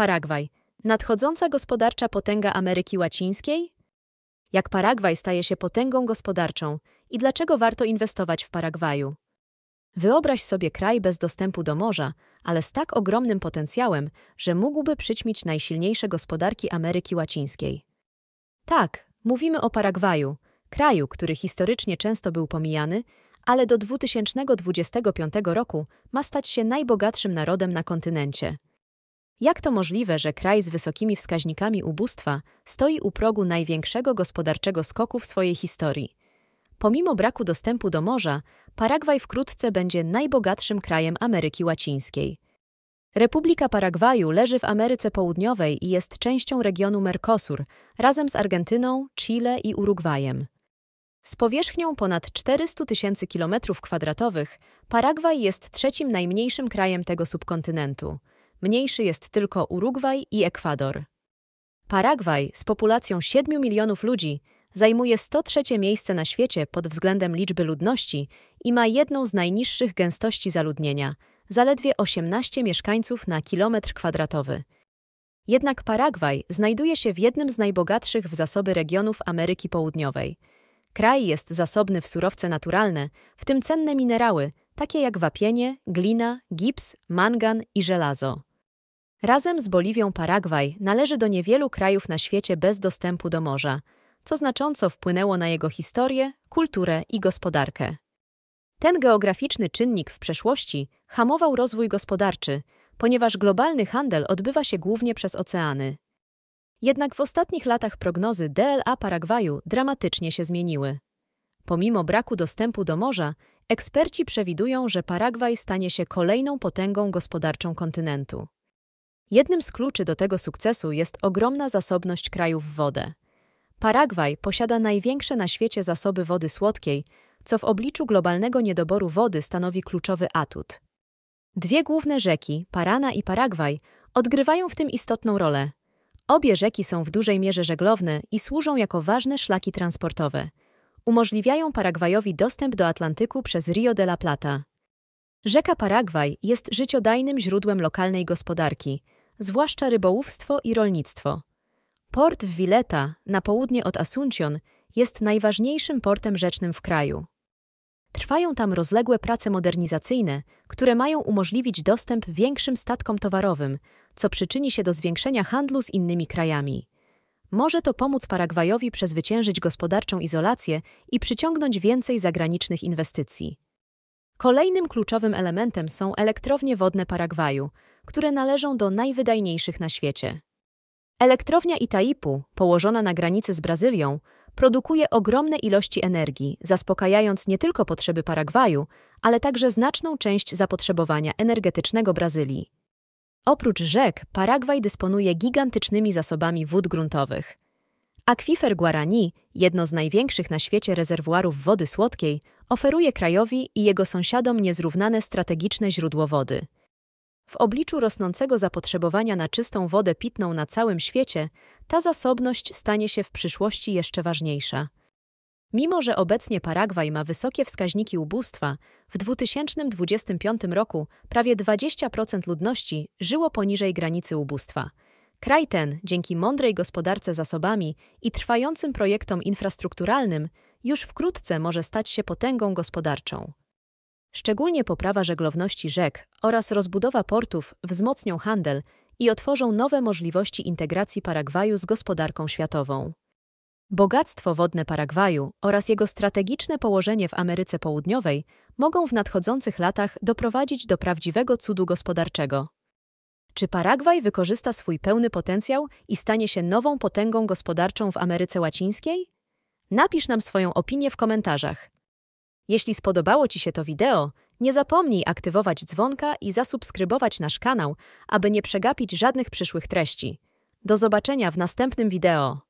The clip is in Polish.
Paragwaj. Nadchodząca gospodarcza potęga Ameryki Łacińskiej? Jak Paragwaj staje się potęgą gospodarczą i dlaczego warto inwestować w Paragwaju? Wyobraź sobie kraj bez dostępu do morza, ale z tak ogromnym potencjałem, że mógłby przyćmić najsilniejsze gospodarki Ameryki Łacińskiej. Tak, mówimy o Paragwaju, kraju, który historycznie często był pomijany, ale do 2025 roku ma stać się najbogatszym narodem na kontynencie. Jak to możliwe, że kraj z wysokimi wskaźnikami ubóstwa stoi u progu największego gospodarczego skoku w swojej historii? Pomimo braku dostępu do morza, Paragwaj wkrótce będzie najbogatszym krajem Ameryki Łacińskiej. Republika Paragwaju leży w Ameryce Południowej i jest częścią regionu Mercosur, razem z Argentyną, Chile i Urugwajem. Z powierzchnią ponad 400 tysięcy km2, Paragwaj jest trzecim najmniejszym krajem tego subkontynentu. Mniejszy jest tylko Urugwaj i Ekwador. Paragwaj z populacją 7 milionów ludzi zajmuje 103 miejsce na świecie pod względem liczby ludności i ma jedną z najniższych gęstości zaludnienia, zaledwie 18 mieszkańców na kilometr kwadratowy. Jednak Paragwaj znajduje się w jednym z najbogatszych w zasoby regionów Ameryki Południowej. Kraj jest zasobny w surowce naturalne, w tym cenne minerały, takie jak wapienie, glina, gips, mangan i żelazo. Razem z Boliwią Paragwaj należy do niewielu krajów na świecie bez dostępu do morza, co znacząco wpłynęło na jego historię, kulturę i gospodarkę. Ten geograficzny czynnik w przeszłości hamował rozwój gospodarczy, ponieważ globalny handel odbywa się głównie przez oceany. Jednak w ostatnich latach prognozy DLA Paragwaju dramatycznie się zmieniły. Pomimo braku dostępu do morza, eksperci przewidują, że Paragwaj stanie się kolejną potęgą gospodarczą kontynentu. Jednym z kluczy do tego sukcesu jest ogromna zasobność krajów w wodę. Paragwaj posiada największe na świecie zasoby wody słodkiej, co w obliczu globalnego niedoboru wody stanowi kluczowy atut. Dwie główne rzeki, Parana i Paragwaj, odgrywają w tym istotną rolę. Obie rzeki są w dużej mierze żeglowne i służą jako ważne szlaki transportowe. Umożliwiają Paragwajowi dostęp do Atlantyku przez Rio de la Plata. Rzeka Paragwaj jest życiodajnym źródłem lokalnej gospodarki – zwłaszcza rybołówstwo i rolnictwo. Port w Villeta, na południe od Asuncion, jest najważniejszym portem rzecznym w kraju. Trwają tam rozległe prace modernizacyjne, które mają umożliwić dostęp większym statkom towarowym, co przyczyni się do zwiększenia handlu z innymi krajami. Może to pomóc Paragwajowi przezwyciężyć gospodarczą izolację i przyciągnąć więcej zagranicznych inwestycji. Kolejnym kluczowym elementem są elektrownie wodne Paragwaju, które należą do najwydajniejszych na świecie. Elektrownia Itaipu, położona na granicy z Brazylią, produkuje ogromne ilości energii, zaspokajając nie tylko potrzeby Paragwaju, ale także znaczną część zapotrzebowania energetycznego Brazylii. Oprócz rzek, Paragwaj dysponuje gigantycznymi zasobami wód gruntowych. Akwifer Guarani, jedno z największych na świecie rezerwuarów wody słodkiej, oferuje krajowi i jego sąsiadom niezrównane strategiczne źródło wody – w obliczu rosnącego zapotrzebowania na czystą wodę pitną na całym świecie, ta zasobność stanie się w przyszłości jeszcze ważniejsza. Mimo, że obecnie Paragwaj ma wysokie wskaźniki ubóstwa, w 2025 roku prawie 20% ludności żyło poniżej granicy ubóstwa. Kraj ten, dzięki mądrej gospodarce zasobami i trwającym projektom infrastrukturalnym, już wkrótce może stać się potęgą gospodarczą. Szczególnie poprawa żeglowności rzek oraz rozbudowa portów wzmocnią handel i otworzą nowe możliwości integracji Paragwaju z gospodarką światową. Bogactwo wodne Paragwaju oraz jego strategiczne położenie w Ameryce Południowej mogą w nadchodzących latach doprowadzić do prawdziwego cudu gospodarczego. Czy Paragwaj wykorzysta swój pełny potencjał i stanie się nową potęgą gospodarczą w Ameryce Łacińskiej? Napisz nam swoją opinię w komentarzach. Jeśli spodobało Ci się to wideo, nie zapomnij aktywować dzwonka i zasubskrybować nasz kanał, aby nie przegapić żadnych przyszłych treści. Do zobaczenia w następnym wideo.